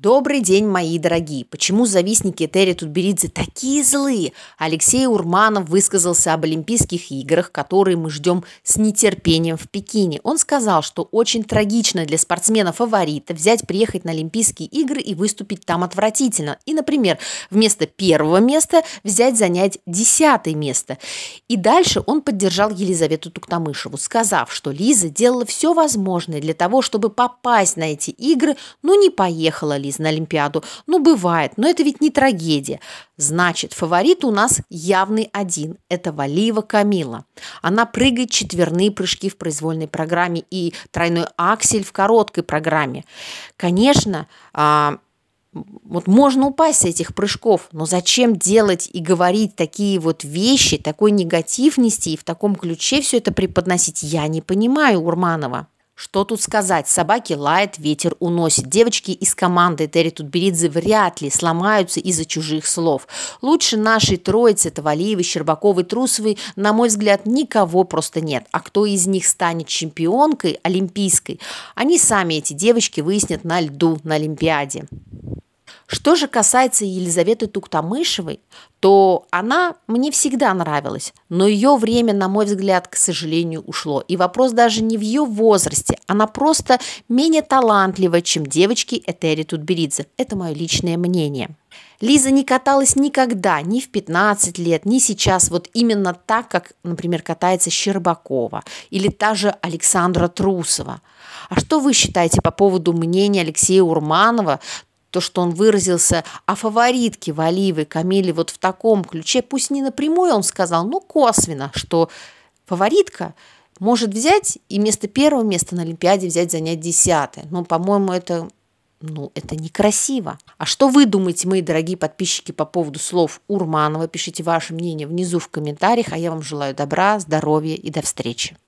Добрый день, мои дорогие! Почему завистники Терри Тутберидзе такие злые? Алексей Урманов высказался об Олимпийских играх, которые мы ждем с нетерпением в Пекине. Он сказал, что очень трагично для спортсмена-фаворита взять, приехать на Олимпийские игры и выступить там отвратительно. И, например, вместо первого места взять занять десятое место. И дальше он поддержал Елизавету Туктамышеву, сказав, что Лиза делала все возможное для того, чтобы попасть на эти игры, но не поехала Лиза каприз на Олимпиаду. Ну, бывает, но это ведь не трагедия. Значит, фаворит у нас явный один. Это Валиева Камила. Она прыгает четверные прыжки в произвольной программе и тройной аксель в короткой программе. Конечно, а, вот можно упасть с этих прыжков, но зачем делать и говорить такие вот вещи, такой негатив нести и в таком ключе все это преподносить, я не понимаю Урманова. Что тут сказать? Собаки лает, ветер уносит. Девочки из команды Терри Тутберидзе вряд ли сломаются из-за чужих слов. Лучше нашей троицы Тавалиевой, Щербаковой, Трусовой, на мой взгляд, никого просто нет. А кто из них станет чемпионкой олимпийской? Они сами, эти девочки, выяснят на льду на Олимпиаде. Что же касается Елизаветы Туктамышевой, то она мне всегда нравилась, но ее время, на мой взгляд, к сожалению, ушло. И вопрос даже не в ее возрасте, она просто менее талантлива, чем девочки Этери Тутберидзе. Это мое личное мнение. Лиза не каталась никогда, ни в 15 лет, ни сейчас, вот именно так, как, например, катается Щербакова или та же Александра Трусова. А что вы считаете по поводу мнения Алексея Урманова, то, что он выразился о «А фаворитке Валивы Камиле вот в таком ключе, пусть не напрямую он сказал, но косвенно, что фаворитка может взять и вместо первого места на Олимпиаде взять занять десятое. но, по-моему, это ну, это некрасиво. А что вы думаете, мои дорогие подписчики, по поводу слов Урманова? Пишите ваше мнение внизу в комментариях, а я вам желаю добра, здоровья и до встречи.